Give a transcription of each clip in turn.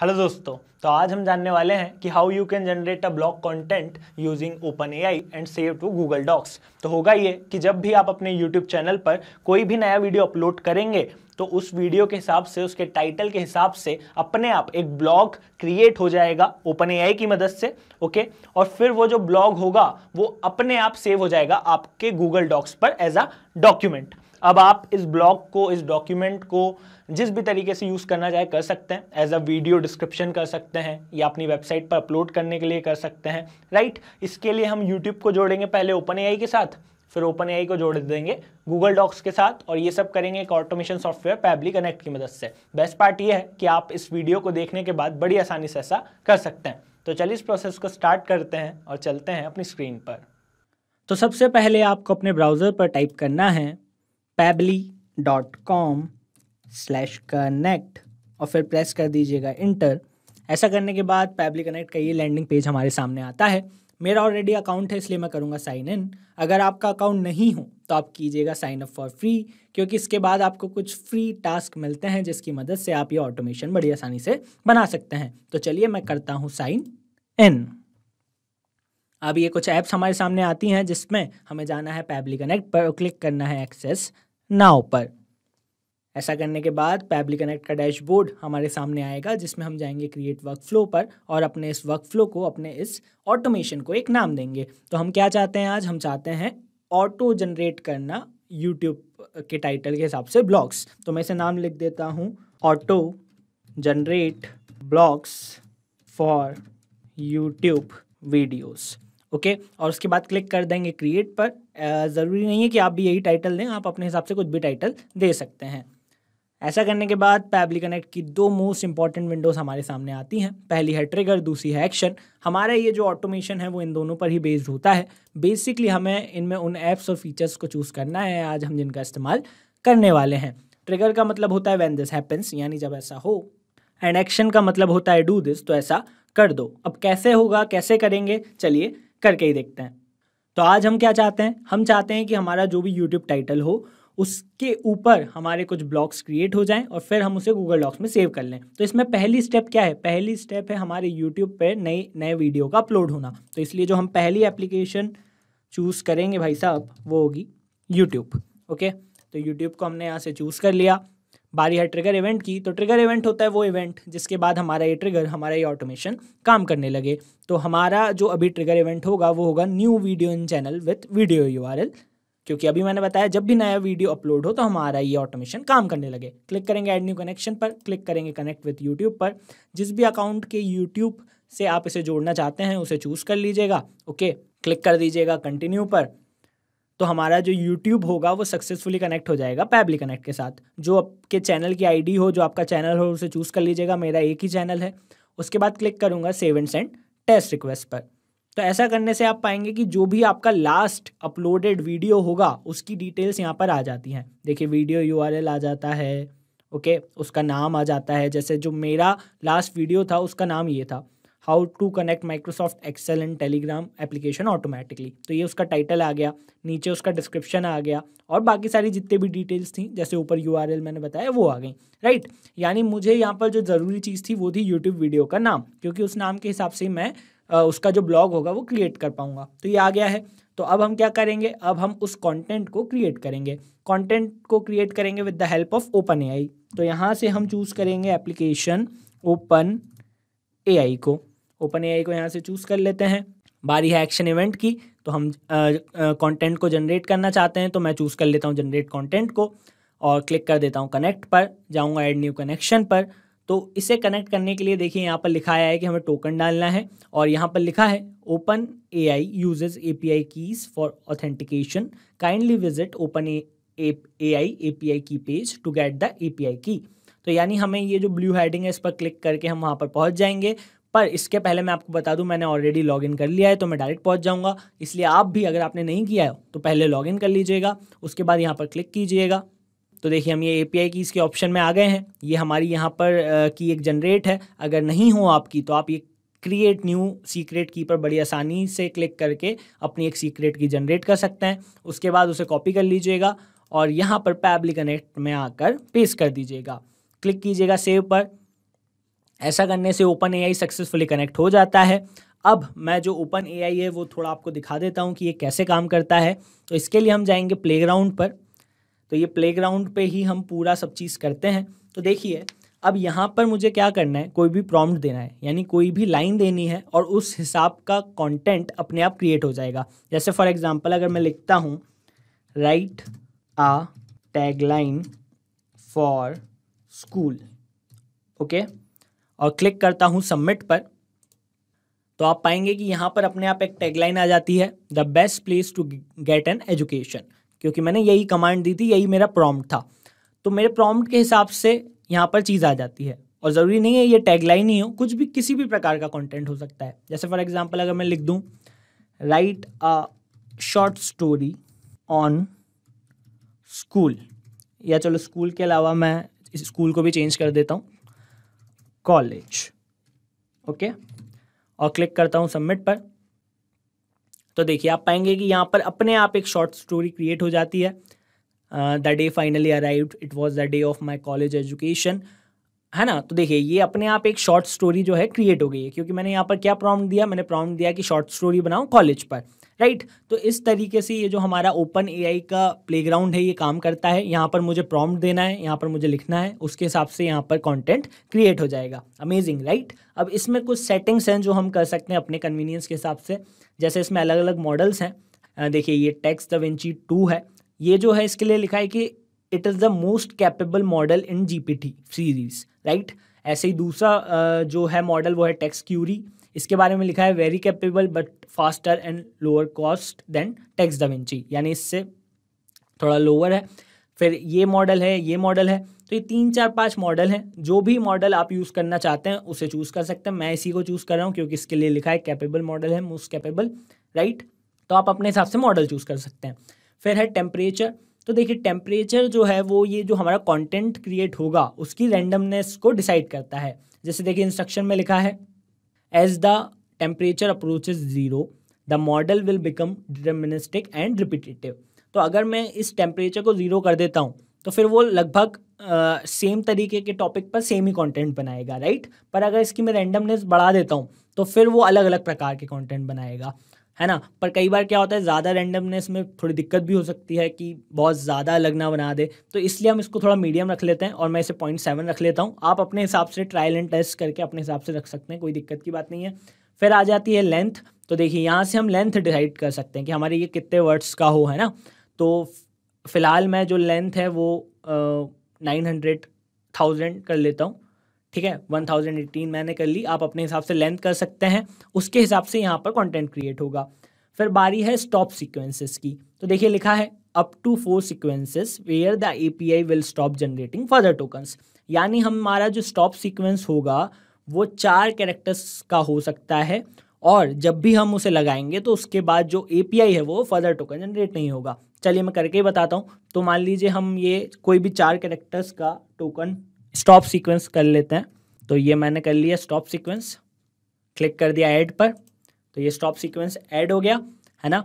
Hello दोस्तों तो आज हम जानने वाले हैं कि how you can generate a blog content using open AI and save to Google Docs तो होगा ये कि जब भी आप अपने यूट्यूब चैनल पर कोई भी नया वीडियो अपलोड करेंगे तो उस वीडियो के हिसाब से उसके टाइटल के हिसाब से अपने आप एक ब्लॉग क्रिएट हो जाएगा ओपन एआई की मदद से ओके और फिर वो जो ब्लॉग होगा वो अपने आप सेव हो जाएगा आपके गूगल डॉक्स पर एज अ डॉक्यूमेंट अब आप इस ब्लॉग को इस डॉक्यूमेंट को जिस भी तरीके से यूज़ करना चाहे कर सकते हैं एज अ वीडियो डिस्क्रिप्शन कर सकते हैं या अपनी वेबसाइट पर अपलोड करने के लिए कर सकते हैं राइट इसके लिए हम यूट्यूब को जोड़ेंगे पहले ओपन ए के साथ फिर ओपन ए को जोड़ देंगे गूगल डॉक्स के साथ और ये सब करेंगे एक ऑटोमेशन सॉफ्टवेयर पैबली कनेक्ट की मदद से बेस्ट पार्ट ये है कि आप इस वीडियो को देखने के बाद बड़ी आसानी से ऐसा कर सकते हैं तो चलिए इस प्रोसेस को स्टार्ट करते हैं और चलते हैं अपनी स्क्रीन पर तो सबसे पहले आपको अपने ब्राउज़र पर टाइप करना है Pabbly dot com slash connect और फिर प्रेस कर दीजिएगा इंटर ऐसा करने के बाद पैबली कनेक्ट का ये लैंडिंग पेज हमारे सामने आता है मेरा ऑलरेडी अकाउंट है इसलिए मैं करूँगा साइन इन अगर आपका अकाउंट नहीं हो तो आप कीजिएगा साइन अप फॉर फ्री क्योंकि इसके बाद आपको कुछ फ्री टास्क मिलते हैं जिसकी मदद से आप ये ऑटोमेशन बड़ी आसानी से बना सकते हैं तो चलिए मैं करता हूँ साइन इन अब ये कुछ ऐप्स हमारे सामने आती हैं जिसमें हमें जाना है पैबली कनेक्ट पर क्लिक करना है एक्सेस नाव पर ऐसा करने के बाद पैबली कनेक्ट का डैशबोर्ड हमारे सामने आएगा जिसमें हम जाएंगे क्रिएट वर्क फ्लो पर और अपने इस वर्क फ्लो को अपने इस ऑटोमेशन को एक नाम देंगे तो हम क्या चाहते हैं आज हम चाहते हैं ऑटो जनरेट करना यूट्यूब के टाइटल के हिसाब से ब्लॉग्स तो मैं इसे नाम लिख देता हूँ auto generate blogs for YouTube videos okay और उसके बाद क्लिक कर देंगे क्रिएट पर ज़रूरी नहीं है कि आप भी यही टाइटल दें आप अपने हिसाब से कुछ भी टाइटल दे सकते हैं ऐसा करने के बाद पैबली कनेक्ट की दो मोस्ट इंपॉर्टेंट विंडोज़ हमारे सामने आती हैं पहली है ट्रिगर दूसरी है एक्शन हमारा ये जो ऑटोमेशन है वो इन दोनों पर ही बेस्ड होता है बेसिकली हमें इनमें उन ऐप्स और फीचर्स को चूज़ करना है आज हम जिनका इस्तेमाल करने वाले हैं ट्रिगर का मतलब होता है वैन दिस हैपन्स यानी जब ऐसा हो एंड एक्शन का मतलब होता है डू दिस तो ऐसा कर दो अब कैसे होगा कैसे करेंगे चलिए करके ही देखते हैं तो आज हम क्या चाहते हैं हम चाहते हैं कि हमारा जो भी यूट्यूब टाइटल हो उसके ऊपर हमारे कुछ ब्लॉग्स क्रिएट हो जाएं और फिर हम उसे गूगल डॉक्स में सेव कर लें तो इसमें पहली स्टेप क्या है पहली स्टेप है हमारे यूट्यूब पर नई नए वीडियो का अपलोड होना तो इसलिए जो हम पहली एप्लीकेशन चूज़ करेंगे भाई साहब वो होगी यूट्यूब ओके तो यूट्यूब को हमने यहाँ से चूज़ कर लिया बारी है ट्रिगर इवेंट की तो ट्रिगर इवेंट होता है वो इवेंट जिसके बाद हमारा ये ट्रिगर हमारा ये ऑटोमेशन काम करने लगे तो हमारा जो अभी ट्रिगर इवेंट होगा वो होगा new video in channel with video you क्योंकि अभी मैंने बताया जब भी नया वीडियो अपलोड हो तो हमारा ये ऑटोमेशन काम करने लगे क्लिक करेंगे एड न्यू कनेक्शन पर क्लिक करेंगे कनेक्ट विथ यूट्यूब पर जिस भी अकाउंट के यूट्यूब से आप इसे जोड़ना चाहते हैं उसे चूज़ कर लीजिएगा ओके क्लिक कर दीजिएगा कंटिन्यू पर तो हमारा जो यूट्यूब होगा वो सक्सेसफुली कनेक्ट हो जाएगा पैबली कनेक्ट के साथ जो आपके चैनल की आईडी हो जो आपका चैनल हो उसे चूज़ कर लीजिएगा मेरा एक ही चैनल है उसके बाद क्लिक करूँगा save and send test request पर तो ऐसा करने से आप पाएंगे कि जो भी आपका लास्ट अपलोडेड वीडियो होगा उसकी डिटेल्स यहाँ पर आ जाती हैं देखिए वीडियो यू आ जाता है ओके उसका नाम आ जाता है जैसे जो मेरा लास्ट वीडियो था उसका नाम ये था how to connect Microsoft Excel and Telegram application automatically तो ये उसका टाइटल आ गया नीचे उसका डिस्क्रिप्शन आ गया और बाकी सारी जितने भी डिटेल्स थी जैसे ऊपर यू मैंने बताया वो आ गई राइट right? यानी मुझे यहाँ पर जो ज़रूरी चीज़ थी वो थी यूट्यूब वीडियो का नाम क्योंकि उस नाम के हिसाब से मैं उसका जो ब्लॉग होगा वो क्रिएट कर पाऊँगा तो ये आ गया है तो अब हम क्या करेंगे अब हम उस कंटेंट को क्रिएट करेंगे कंटेंट को क्रिएट करेंगे with the help of open AI तो यहाँ से हम चूज़ करेंगे एप्लीकेशन ओपन एआई को ओपन ए को यहाँ से चूज़ कर लेते हैं बारी है एक्शन इवेंट की तो हम कंटेंट को जनरेट करना चाहते हैं तो मैं चूज़ कर लेता हूँ जनरेट कंटेंट को और क्लिक कर देता हूँ कनेक्ट पर जाऊँगा एड न्यू कनेक्शन पर तो इसे कनेक्ट करने के लिए देखिए यहाँ पर लिखा आया है कि हमें टोकन डालना है और यहाँ पर लिखा है open A I uses A P I keys for authentication kindly visit open A A I A P I key page to get the A P I key तो यानी हमें ये जो ब्लू हेडिंग है इस पर क्लिक करके हम वहाँ पर पहुँच जाएंगे पर इसके पहले मैं आपको बता दूं मैंने ऑलरेडी लॉग इन कर लिया है तो मैं डायरेक्ट पहुंच जाऊंगा इसलिए आप भी अगर आपने नहीं किया है तो पहले लॉग इन कर लीजिएगा उसके बाद यहाँ पर क्लिक कीजिएगा तो देखिए हम ये ए पी आई की इसके ऑप्शन में आ गए हैं ये हमारी यहाँ पर की एक जनरेट है अगर नहीं हो आपकी तो आप ये क्रिएट न्यू सीक्रेट की पर बड़ी आसानी से क्लिक करके अपनी एक सीक्रेट की जनरेट कर सकते हैं उसके बाद उसे कॉपी कर लीजिएगा और यहाँ पर पैबली कनेक्ट में आकर पेस्ट कर दीजिएगा क्लिक कीजिएगा सेव पर ऐसा करने से ओपन ए सक्सेसफुली कनेक्ट हो जाता है अब मैं जो ओपन ए है वो थोड़ा आपको दिखा देता हूँ कि ये कैसे काम करता है तो इसके लिए हम जाएंगे प्ले पर तो ये प्ले पे ही हम पूरा सब चीज़ करते हैं तो देखिए अब यहाँ पर मुझे क्या करना है कोई भी प्रॉम्प्ट देना है यानी कोई भी लाइन देनी है और उस हिसाब का कंटेंट अपने आप क्रिएट हो जाएगा जैसे फॉर एग्जांपल अगर मैं लिखता हूँ write a tag line for school okay और क्लिक करता हूँ सबमिट पर तो आप पाएंगे कि यहाँ पर अपने आप एक टैगलाइन आ जाती है the best place to get an education क्योंकि मैंने यही कमांड दी थी यही मेरा प्रॉम्प्ट था तो मेरे प्रॉम्प्ट के हिसाब से यहाँ पर चीज़ आ जाती है और ज़रूरी नहीं है ये टैगलाइन ही हो कुछ भी किसी भी प्रकार का कंटेंट हो सकता है जैसे फॉर एग्जांपल अगर मैं लिख दूँ write a short story on school या चलो स्कूल के अलावा मैं स्कूल को भी चेंज कर देता हूँ कॉलेज ओके और क्लिक करता हूं सबमिट पर तो देखिए आप पाएंगे कि यहां पर अपने आप एक शॉर्ट स्टोरी क्रिएट हो जाती है the day finally arrived it was the day of my college education है ना तो देखिए ये अपने आप एक शॉर्ट स्टोरी जो है क्रिएट हो गई है क्योंकि मैंने यहाँ पर क्या प्रॉम्प्ट दिया मैंने प्रॉम्प्ट दिया कि शॉर्ट स्टोरी बनाऊँ कॉलेज पर राइट तो इस तरीके से ये जो हमारा ओपन ए का प्लेग्राउंड है ये काम करता है यहाँ पर मुझे प्रॉम्प्ट देना है यहाँ पर मुझे लिखना है उसके हिसाब से यहाँ पर कॉन्टेंट क्रिएट हो जाएगा अमेजिंग राइट अब इसमें कुछ सेटिंग्स हैं जो हम कर सकते हैं अपने कन्वीनियंस के हिसाब से जैसे इसमें अलग अलग मॉडल्स हैं देखिए ये टेक्स द वेंची टू है ये जो है इसके लिए लिखा है कि it is the most capable model in G series right ऐसे ही दूसरा जो है मॉडल वो है टेक्स क्यूरी इसके बारे में लिखा है very capable but faster and lower cost than text Davinci यानी इससे थोड़ा लोअर है फिर ये मॉडल है ये मॉडल है तो ये तीन चार पांच मॉडल हैं जो भी मॉडल आप यूज़ करना चाहते हैं उसे चूज़ कर सकते हैं मैं इसी को चूज़ कर रहा हूँ क्योंकि इसके लिए लिखा है कैपेबल मॉडल है मोस्ट कैपेबल राइट तो आप अपने हिसाब से मॉडल चूज़ कर सकते हैं फिर है टेम्परेचर तो देखिए टेम्परेचर जो है वो ये जो हमारा कॉन्टेंट क्रिएट होगा उसकी रैंडमनेस को डिसाइड करता है जैसे देखिए इंस्ट्रक्शन में लिखा है As the temperature approach zero the model will become deterministic and repetitive तो अगर मैं इस टेम्परेचर को ज़ीरो कर देता हूँ तो फिर वो लगभग सेम तरीके के टॉपिक पर सेम ही कंटेंट बनाएगा राइट पर अगर इसकी मैं रैंडमनेस बढ़ा देता हूँ तो फिर वो अलग अलग प्रकार के कंटेंट बनाएगा है ना पर कई बार क्या होता है ज़्यादा रैंडमनेस में थोड़ी दिक्कत भी हो सकती है कि बहुत ज़्यादा अलग ना बना दे तो इसलिए हम इसको थोड़ा मीडियम रख लेते हैं और मैं इसे पॉइंट सेवन रख लेता हूँ आप अपने हिसाब से ट्रायल एंड टेस्ट करके अपने हिसाब से रख सकते हैं कोई दिक्कत की बात नहीं है फिर आ जाती है लेंथ तो देखिए यहाँ से हम लेंथ डिसाइड कर सकते हैं कि हमारे ये कितने वर्ड्स का हो है ना तो फ़िलहाल मैं जो लेंथ है वो नाइन हंड्रेड थाउजेंड कर लेता हूँ ठीक है 1018 मैंने कर ली आप अपने हिसाब से लेंथ कर सकते हैं उसके हिसाब से यहाँ पर कंटेंट क्रिएट होगा फिर बारी है स्टॉप सीक्वेंसेस की तो देखिए लिखा है up to four sequences where the I will stop generating further tokens यानी हमारा जो स्टॉप सीक्वेंस होगा वो चार कैरेक्टर्स का हो सकता है और जब भी हम उसे लगाएंगे तो उसके बाद जो आई है वो फर्दर टोकन जनरेट नहीं होगा चलिए मैं करके ही बताता हूँ तो मान लीजिए हम ये कोई भी चार कैरेक्टर्स का टोकन स्टॉप सीक्वेंस कर लेते हैं तो ये मैंने कर लिया स्टॉप सीक्वेंस क्लिक कर दिया ऐड पर तो ये स्टॉप सीक्वेंस ऐड हो गया है ना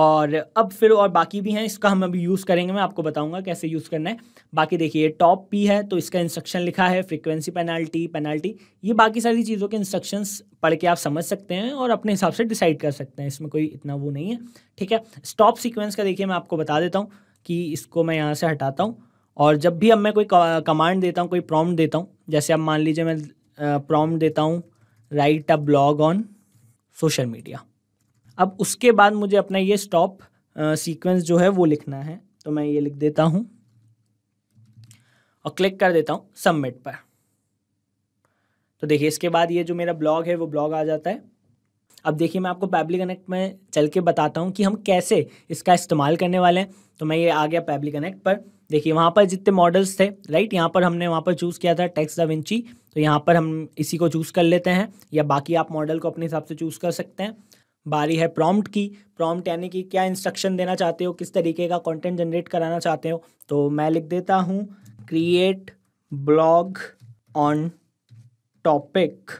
और अब फिर और बाकी भी हैं इसका हम अभी यूज़ करेंगे मैं आपको बताऊंगा कैसे यूज़ करना है बाकी देखिए टॉप पी है तो इसका इंस्ट्रक्शन लिखा है फ्रीक्वेंसी पेनल्टी पेनाल्टी ये बाकी सारी चीज़ों के इंस्ट्रक्शंस पढ़ के आप समझ सकते हैं और अपने हिसाब से डिसाइड कर सकते हैं इसमें कोई इतना वो नहीं है ठीक है स्टॉप सीक्वेंस का देखिए मैं आपको बता देता हूँ कि इसको मैं यहाँ से हटाता हूँ और जब भी अब मैं कोई कमांड देता हूँ कोई प्रॉम्प्ट देता हूँ जैसे अब मान लीजिए मैं प्रॉम्प्ट देता हूँ write a blog on social media अब उसके बाद मुझे अपना ये स्टॉप सीक्वेंस जो है वो लिखना है तो मैं ये लिख देता हूँ और क्लिक कर देता हूँ सबमिट पर तो देखिए इसके बाद ये जो मेरा ब्लॉग है वो ब्लॉग आ जाता है अब देखिए मैं आपको पैबली कनेक्ट में चल के बताता हूँ कि हम कैसे इसका इस्तेमाल करने वाले हैं तो मैं ये आ गया पैबली कनेक्ट पर देखिए वहाँ पर जितने मॉडल्स थे राइट यहाँ पर हमने वहाँ पर चूज़ किया था टेक्स द विंची तो यहाँ पर हम इसी को चूज़ कर लेते हैं या बाकी आप मॉडल को अपने हिसाब से चूज़ कर सकते हैं बारी है प्रॉम्प्ट की प्रॉम्प्ट यानी कि क्या इंस्ट्रक्शन देना चाहते हो किस तरीके का कंटेंट जनरेट कराना चाहते हो तो मैं लिख देता हूँ क्रिएट ब्लॉग ऑन टॉपिक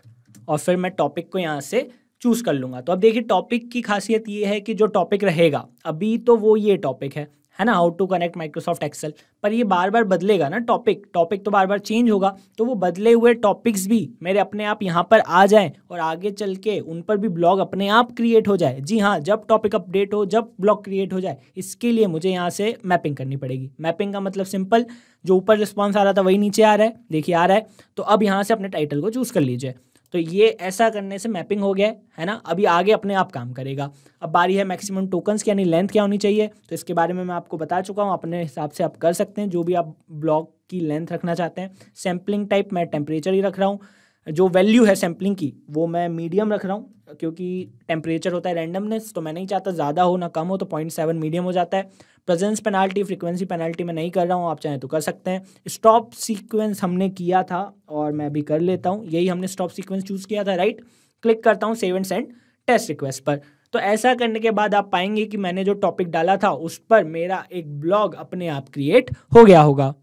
और फिर मैं टॉपिक को यहाँ से चूज़ कर लूँगा तो अब देखिए टॉपिक की खासियत ये है कि जो टॉपिक रहेगा अभी तो वो ये टॉपिक है है ना how to connect Microsoft Excel पर ये बार बार बदलेगा ना टॉपिक टॉपिक तो बार बार चेंज होगा तो वो बदले हुए टॉपिक्स भी मेरे अपने आप यहाँ पर आ जाएं और आगे चल के उन पर भी ब्लॉग अपने आप क्रिएट हो जाए जी हाँ जब टॉपिक अपडेट हो जब ब्लॉग क्रिएट हो जाए इसके लिए मुझे यहाँ से मैपिंग करनी पड़ेगी मैपिंग का मतलब सिंपल जो ऊपर रिस्पॉन्स आ रहा था वही नीचे आ रहा है देखिए आ रहा है तो अब यहाँ से अपने टाइटल को चूज़ कर लीजिए तो ये ऐसा करने से मैपिंग हो गया है, ना अभी आगे अपने आप काम करेगा अब बारी है मैक्सिमम टोकन्स की यानी लेंथ क्या होनी चाहिए तो इसके बारे में मैं आपको बता चुका हूँ अपने हिसाब से आप कर सकते हैं जो भी आप ब्लॉक की लेंथ रखना चाहते हैं सैम्पलिंग टाइप मैं टेम्परेचर ही रख रहा हूँ जो वैल्यू है सैम्पलिंग की वो मैं मीडियम रख रहा हूँ क्योंकि टेम्परेचर होता है रैंडमनेस तो मैं नहीं चाहता ज़्यादा हो ना कम हो तो पॉइंट सेवन मीडियम हो जाता है प्रेजेंस पेनाल्टी फ्रिक्वेंसी पेनाल्टी मैं नहीं कर रहा हूँ आप चाहें तो कर सकते हैं स्टॉप सीक्वेंस हमने किया था और मैं अभी कर लेता हूँ यही हमने स्टॉप सीक्वेंस चूज़ किया था राइट क्लिक करता हूँ सेवन सेंड टेस्ट रिक्वेस्ट पर तो ऐसा करने के बाद आप पाएंगे कि मैंने जो टॉपिक डाला था उस पर मेरा एक ब्लॉग अपने आप क्रिएट हो गया होगा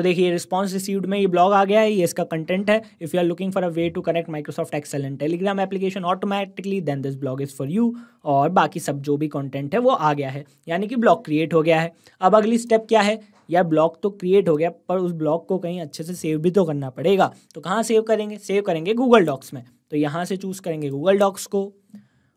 तो देखिए रिस्पॉन्स रिसीव्ड में ये ब्लॉग आ गया है ये इसका कंटेंट है if you are looking for a way to connect Microsoft Excel and Telegram application automatically then this blog is for you और बाकी सब जो भी कॉन्टेंट है वो आ गया है यानी कि ब्लॉग क्रिएट हो गया है अब अगली स्टेप क्या है यार ब्लॉग तो क्रिएट हो गया पर उस ब्लॉग को कहीं अच्छे से सेव भी तो करना पड़ेगा तो कहाँ सेव करेंगे सेव करेंगे गूगल डॉक्स में तो यहाँ से चूज़ करेंगे गूगल डॉक्स को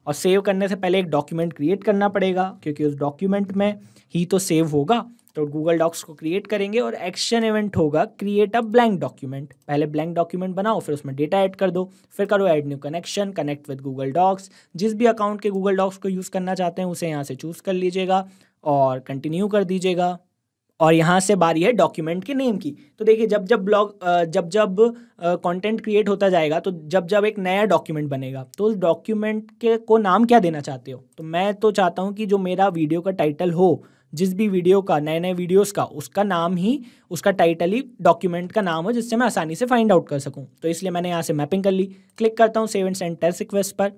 और सेव करने से पहले एक डॉक्यूमेंट क्रिएट करना पड़ेगा क्योंकि उस डॉक्यूमेंट में ही तो सेव होगा तो गूगल डॉक्स को क्रिएट करेंगे और एक्शन इवेंट होगा क्रिएट अ ब्लैंक डॉक्यूमेंट पहले ब्लैंक डॉक्यूमेंट बनाओ फिर उसमें डेटा ऐड कर दो फिर करो add new connection connect with Google Docs जिस भी अकाउंट के गूगल डॉक्स को यूज़ करना चाहते हैं उसे यहाँ से चूज़ कर लीजिएगा और कंटिन्यू कर दीजिएगा और यहाँ से बारी है डॉक्यूमेंट के नेम की तो देखिए जब जब ब्लॉग जब जब कंटेंट क्रिएट होता जाएगा तो जब जब एक नया डॉक्यूमेंट बनेगा तो उस डॉक्यूमेंट के को नाम क्या देना चाहते हो तो मैं तो चाहता हूँ कि जो मेरा वीडियो का टाइटल हो जिस भी वीडियो का नए नए वीडियोस का उसका नाम ही उसका टाइटल ही डॉक्यूमेंट का नाम हो जिससे मैं आसानी से फाइंड आउट कर सकूँ तो इसलिए मैंने यहाँ से मैपिंग कर ली क्लिक करता हूँ सेवन सेंटर्स रिक्वेस्ट पर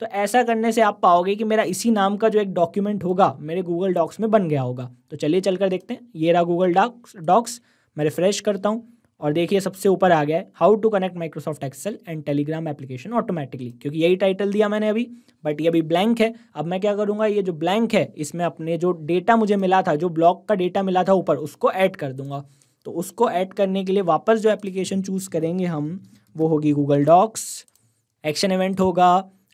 तो ऐसा करने से आप पाओगे कि मेरा इसी नाम का जो एक डॉक्यूमेंट होगा मेरे गूगल डॉक्स में बन गया होगा तो चलिए चल कर देखते हैं ये रहा गूगल डॉक्स डॉक्स मैं रिफ्रेश करता हूँ और देखिए सबसे ऊपर आ गया how to connect Microsoft Excel and Telegram application automatically क्योंकि यही टाइटल दिया मैंने अभी बट ये अभी ब्लैंक है अब मैं क्या करूँगा ये जो ब्लैंक है इसमें अपने जो डेटा मुझे मिला था जो ब्लॉक का डेटा मिला था ऊपर उसको ऐड कर दूंगा तो उसको ऐड करने के लिए वापस जो एप्लीकेशन चूज़ करेंगे हम वो होगी गूगल डॉक्स एक्शन इवेंट होगा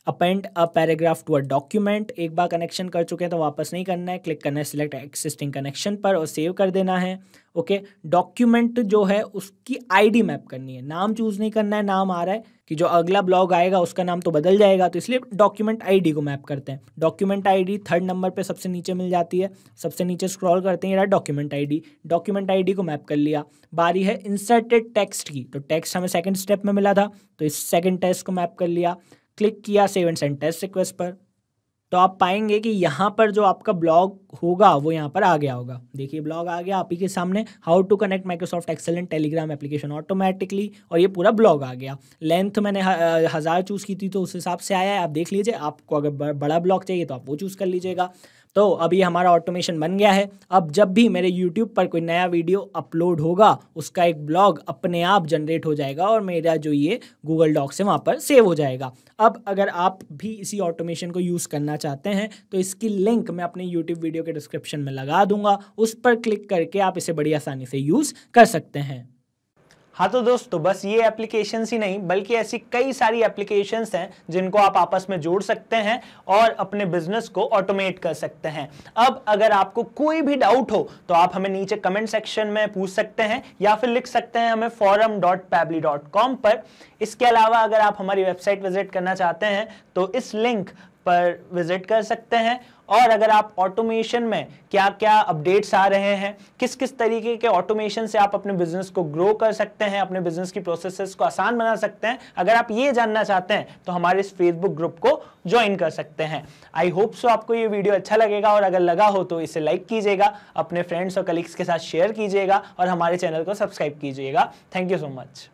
append a paragraph to a document एक बार कनेक्शन कर चुके हैं तो वापस नहीं करना है क्लिक करना है सिलेक्ट एक्सिस्टिंग कनेक्शन पर और सेव कर देना है ओके डॉक्यूमेंट जो है उसकी आईडी मैप करनी है नाम चूज नहीं करना है नाम आ रहा है कि जो अगला ब्लॉग आएगा उसका नाम तो बदल जाएगा तो इसलिए डॉक्यूमेंट आईडी को मैप करते हैं डॉक्यूमेंट आईडी थर्ड नंबर पे सबसे नीचे मिल जाती है सबसे नीचे स्क्रॉल करते हैं यार डॉक्यूमेंट आईडी डॉक्यूमेंट आईडी को मैप कर लिया बारी है इंसर्टेड टेक्स्ट की तो टेक्स्ट हमें सेकंड स्टेप में मिला था तो इस सेकंड टेक्स्ट को मैप कर लिया क्लिक किया सेवन सेंट टेस्ट रिक्वेस्ट पर तो आप पाएंगे कि यहाँ पर जो आपका ब्लॉग होगा वो यहाँ पर आ गया होगा देखिए ब्लॉग आ गया आप ही के सामने how to connect Microsoft excellent Telegram application automatically और ये पूरा ब्लॉग आ गया लेंथ मैंने हज़ार चूज़ की थी तो उस हिसाब से आया है आप देख लीजिए आपको अगर बड़ा ब्लॉग चाहिए तो आप वो चूज़ कर लीजिएगा तो अभी हमारा ऑटोमेशन बन गया है अब जब भी मेरे यूट्यूब पर कोई नया वीडियो अपलोड होगा उसका एक ब्लॉग अपने आप जनरेट हो जाएगा और मेरा जो ये गूगल डॉक्स है वहाँ पर सेव हो जाएगा अब अगर आप भी इसी ऑटोमेशन को यूज़ करना चाहते हैं तो इसकी लिंक मैं अपने यूट्यूब वीडियो के डिस्क्रिप्शन में लगा दूंगा उस पर क्लिक करके आप इसे बड़ी आसानी से यूज़ कर सकते हैं हाँ तो दोस्तों तो बस ये एप्लीकेशन ही नहीं बल्कि ऐसी कई सारी एप्लीकेशन हैं जिनको आप आपस में जोड़ सकते हैं और अपने बिजनेस को ऑटोमेट कर सकते हैं अब अगर आपको कोई भी डाउट हो तो आप हमें नीचे कमेंट सेक्शन में पूछ सकते हैं या फिर लिख सकते हैं हमें forum dot dot Pabbly com पर इसके अलावा अगर आप हमारी वेबसाइट विजिट करना चाहते हैं तो इस लिंक पर विजिट कर सकते हैं और अगर आप ऑटोमेशन में क्या क्या अपडेट्स आ रहे हैं किस किस तरीके के ऑटोमेशन से आप अपने बिजनेस को ग्रो कर सकते हैं अपने बिजनेस की प्रोसेसेस को आसान बना सकते हैं अगर आप ये जानना चाहते हैं तो हमारे इस फेसबुक ग्रुप को ज्वाइन कर सकते हैं आई होप सो आपको ये वीडियो अच्छा लगेगा और अगर लगा हो तो इसे लाइक कीजिएगा अपने फ्रेंड्स और कलीग्स के साथ शेयर कीजिएगा और हमारे चैनल को सब्सक्राइब कीजिएगा थैंक यू सो मच